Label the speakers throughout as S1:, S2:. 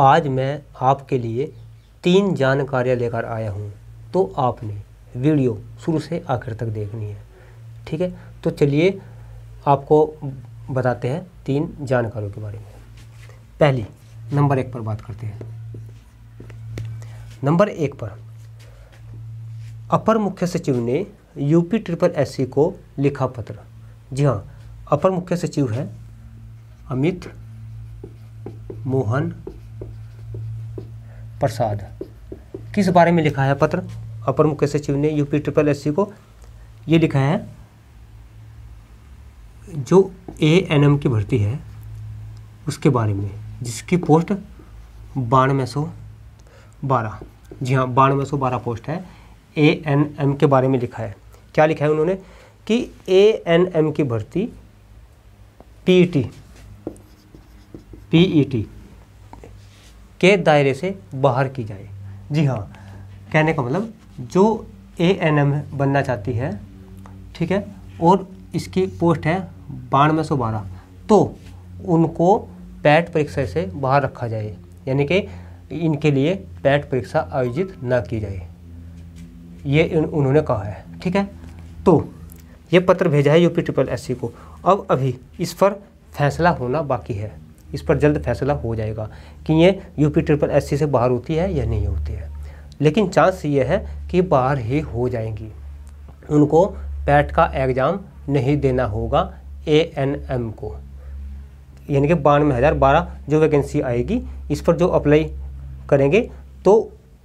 S1: आज मैं आपके लिए तीन जानकारियाँ लेकर आया हूँ तो आपने वीडियो शुरू से आखिर तक देखनी है ठीक है तो चलिए आपको बताते हैं तीन जानकारियों के बारे में पहली नंबर एक पर बात करते हैं नंबर एक पर अपर मुख्य सचिव ने यूपी ट्रिपल एससी को लिखा पत्र जी हाँ अपर मुख्य सचिव है अमित मोहन प्रसाद किस बारे में लिखा है पत्र अपर मुख्य सचिव ने यूपी ट्रिपल एस को ये लिखा है जो ए एन एम की भर्ती है उसके बारे में जिसकी पोस्ट बानवे सौ बारह जी हाँ बानवे सौ बारह पोस्ट है ए एन एम के बारे में लिखा है क्या लिखा है उन्होंने कि ए एन एम की भर्ती P P T E T के दायरे से बाहर की जाए जी हाँ कहने का मतलब जो ए एन एम बनना चाहती है ठीक है और इसकी पोस्ट है बानवे सौ बारह तो उनको पैट परीक्षा से बाहर रखा जाए यानी कि इनके लिए पैट परीक्षा आयोजित न की जाए ये उन्होंने कहा है ठीक है तो ये पत्र भेजा है यूपी ट्रिपल एस को अब अभी इस पर फैसला होना बाकी है इस पर जल्द फैसला हो जाएगा कि ये यूपी ट्रिपल एस से बाहर होती है या नहीं होती है लेकिन चांस ये है कि बाहर ही हो जाएंगी उनको पैट का एग्ज़ाम नहीं देना होगा ए एन एम को यानी कि बानवे हज़ार बारह जो वैकेंसी आएगी इस पर जो अप्लाई करेंगे तो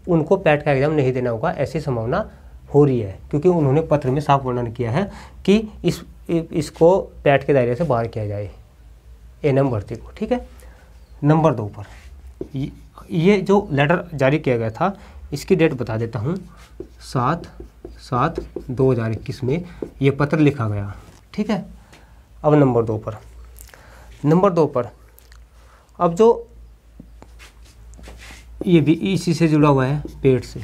S1: उनको पैट का एग्ज़ाम नहीं देना होगा ऐसी संभावना हो रही है क्योंकि उन्होंने पत्र में साफ वर्णन किया है कि इस इसको पैट के दायरे से बाहर किया जाए ए नंबर भर्ती को ठीक है नंबर दो पर ये जो लेटर जारी किया गया था इसकी डेट बता देता हूँ सात सात दो हज़ार इक्कीस में ये पत्र लिखा गया ठीक है अब नंबर दो पर नंबर दो पर अब जो ये भी इसी से जुड़ा हुआ है पेट से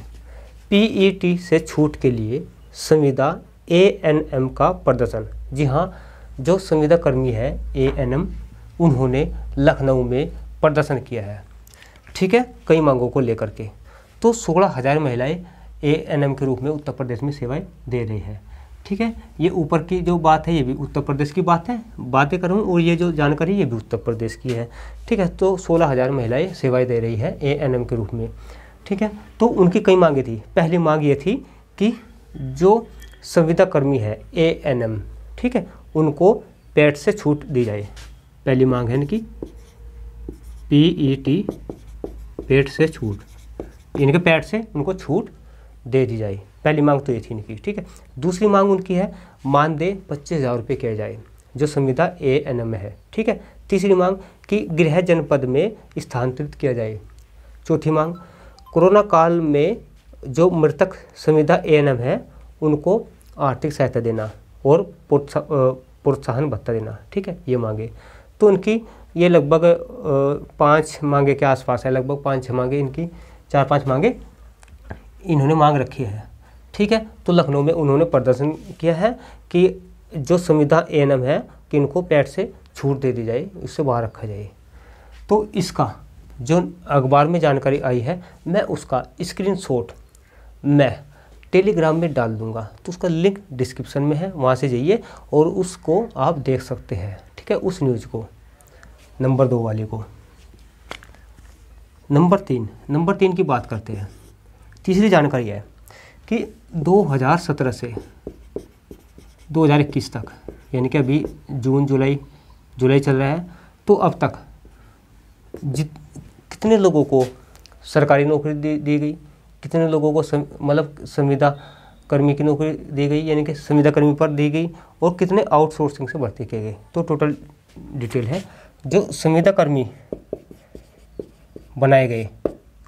S1: पीईटी e से छूट के लिए संविदा ए एन एम का प्रदर्शन जी हाँ जो संविदा कर्मी है ए एन एम उन्होंने लखनऊ में प्रदर्शन किया है ठीक है कई मांगों को लेकर के तो सोलह हज़ार महिलाएँ ए एन एम के रूप में उत्तर प्रदेश में सेवाएं दे रही है ठीक है ये ऊपर की जो बात है ये भी उत्तर प्रदेश की बात है बातें करूँ और ये जो जानकारी ये भी उत्तर प्रदेश की है ठीक है तो सोलह हज़ार महिलाएँ सेवाएँ दे रही है ए एन एम के रूप में ठीक है तो उनकी कई मांगे थी पहली मांग ये थी कि जो संविदा कर्मी है ए एन एम ठीक है उनको पेट से छूट दी जाए पहली मांग है इनकी पी ई टी पेट से छूट इनके पेट से उनको छूट दे दी जाए पहली मांग तो ये थी इनकी ठीक है दूसरी मांग उनकी है मानदेय पच्चीस हज़ार रुपये किया जाए जो संविदा ए एन एम है ठीक है तीसरी मांग कि गृह जनपद में स्थानांतरित किया जाए चौथी मांग कोरोना काल में जो मृतक संविदा ए एन एम है उनको आर्थिक सहायता देना और प्रोत्साहन भत्ता देना ठीक है ये मांगे तो उनकी ये लगभग पाँच मांगे के आसपास है लगभग पाँच छः मांगे इनकी चार पाँच मांगे इन्होंने मांग रखी है ठीक है तो लखनऊ में उन्होंने प्रदर्शन किया है कि जो संविधा ए है कि इनको पैट से छूट दे दी जाए उससे बाहर रखा जाए तो इसका जो अखबार में जानकारी आई है मैं उसका स्क्रीन मैं टेलीग्राम में डाल दूंगा तो उसका लिंक डिस्क्रिप्शन में है वहाँ से जाइए और उसको आप देख सकते हैं ठीक है उस न्यूज़ को नंबर दो वाले को नंबर तीन नंबर तीन की बात करते हैं तीसरी जानकारी है कि 2017 से 2021 तक यानी कि अभी जून जुलाई जुलाई चल रहा है तो अब तक जित कितने लोगों को सरकारी नौकरी दी, दी गई कितने लोगों को मतलब संविदा कर्मी की नौकरी दी गई यानी कि संविदा कर्मी पर दी गई और कितने आउटसोर्सिंग से भर्ती किए गए तो टोटल डिटेल है जो संविदा कर्मी बनाए गए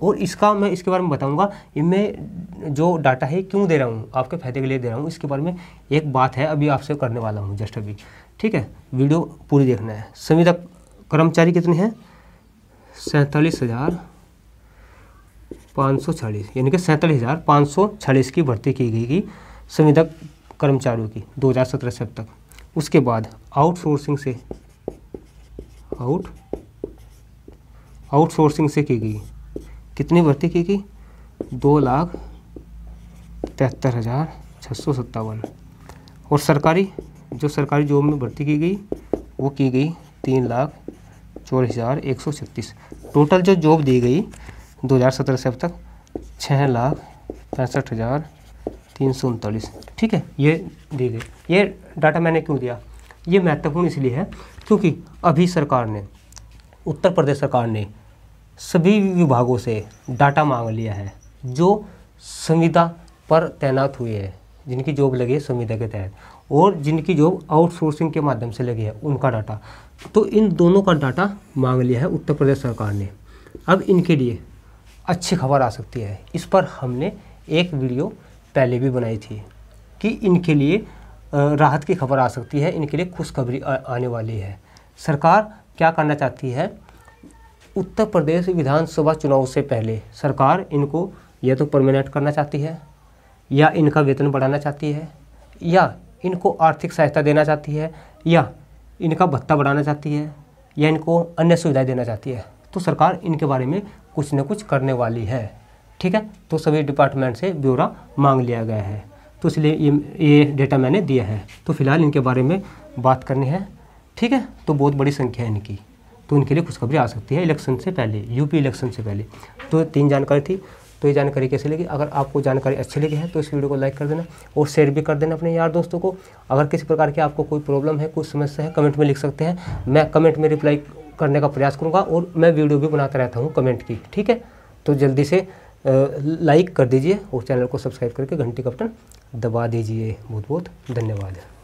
S1: और इसका मैं इसके बारे में बताऊंगा इनमें जो डाटा है क्यों दे रहा हूँ आपके फायदे के लिए दे रहा हूँ इसके बारे में एक बात है अभी आपसे करने वाला हूँ जस्ट अभी ठीक है वीडियो पूरी देखना है संविदा कर्मचारी कितने हैं सैंतालीस हज़ार पाँच सौ यानी कि सैंतालीस हज़ार पाँच सौ की भर्ती की गई थी संविदा कर्मचारियों की 2017 से अब तक उसके बाद आउटसोर्सिंग से आउट आउटसोर्सिंग से की गई कितनी भर्ती की गई दो लाख तिहत्तर हज़ार छः सौ सत्तावन और सरकारी जो सरकारी जॉब में भर्ती की गई वो की गई तीन लाख चौबीस हज़ार एक सौ छत्तीस टोटल जो जॉब दी गई 2017 से अब तक छः लाख पैंसठ हज़ार तीन सौ उनतालीस ठीक है ये दी गई ये डाटा मैंने क्यों दिया ये महत्वपूर्ण इसलिए है क्योंकि अभी सरकार ने उत्तर प्रदेश सरकार ने सभी विभागों से डाटा मांग लिया है जो संविदा पर तैनात हुए हैं जिनकी जॉब लगी है संविदा के तहत और जिनकी जॉब आउटसोर्सिंग के माध्यम से लगी है उनका डाटा तो इन दोनों का डाटा मांग लिया है उत्तर प्रदेश सरकार ने अब इनके लिए अच्छी खबर आ सकती है इस पर हमने एक वीडियो पहले भी बनाई थी कि इनके लिए राहत की खबर आ सकती है इनके लिए खुशखबरी आने वाली है सरकार क्या करना चाहती है उत्तर प्रदेश विधानसभा चुनाव से पहले सरकार इनको या तो परमानेंट करना चाहती है या इनका वेतन बढ़ाना चाहती है या इनको आर्थिक सहायता देना चाहती है या इनका भत्ता बढ़ाना चाहती है या इनको अन्य सुविधाएं देना चाहती है तो सरकार इनके बारे में कुछ न कुछ करने वाली है ठीक है तो सभी डिपार्टमेंट से ब्यौरा मांग लिया गया है तो इसलिए ये ये डेटा मैंने दिया है तो फिलहाल इनके बारे में बात करनी है ठीक है तो बहुत बड़ी संख्या है इनकी तो इनके लिए खुशखबरी आ सकती है इलेक्शन से पहले यूपी इलेक्शन से पहले तो तीन जानकारी थी तो ये जानकारी कैसे लगी अगर आपको जानकारी अच्छी लगी है तो इस वीडियो को लाइक कर देना और शेयर भी कर देना अपने यार दोस्तों को अगर किसी प्रकार की आपको कोई प्रॉब्लम है कोई समस्या है कमेंट में लिख सकते हैं मैं कमेंट में रिप्लाई करने का प्रयास करूँगा और मैं वीडियो भी बनाता रहता हूँ कमेंट की ठीक है तो जल्दी से लाइक कर दीजिए और चैनल को सब्सक्राइब करके घंटी का बटन दबा दीजिए बहुत बहुत धन्यवाद